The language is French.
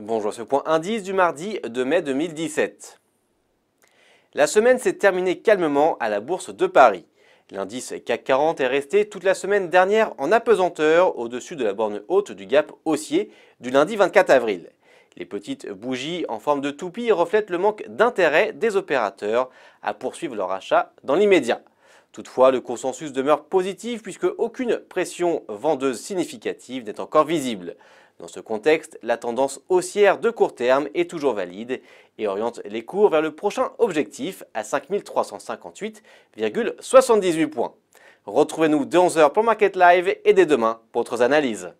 Bonjour, ce point indice du mardi 2 mai 2017. La semaine s'est terminée calmement à la Bourse de Paris. L'indice CAC 40 est resté toute la semaine dernière en apesanteur au-dessus de la borne haute du gap haussier du lundi 24 avril. Les petites bougies en forme de toupie reflètent le manque d'intérêt des opérateurs à poursuivre leur achat dans l'immédiat. Toutefois, le consensus demeure positif puisque aucune pression vendeuse significative n'est encore visible. Dans ce contexte, la tendance haussière de court terme est toujours valide et oriente les cours vers le prochain objectif à 5358,78 points. Retrouvez-nous dès 11h pour Market Live et dès demain pour d'autres analyses.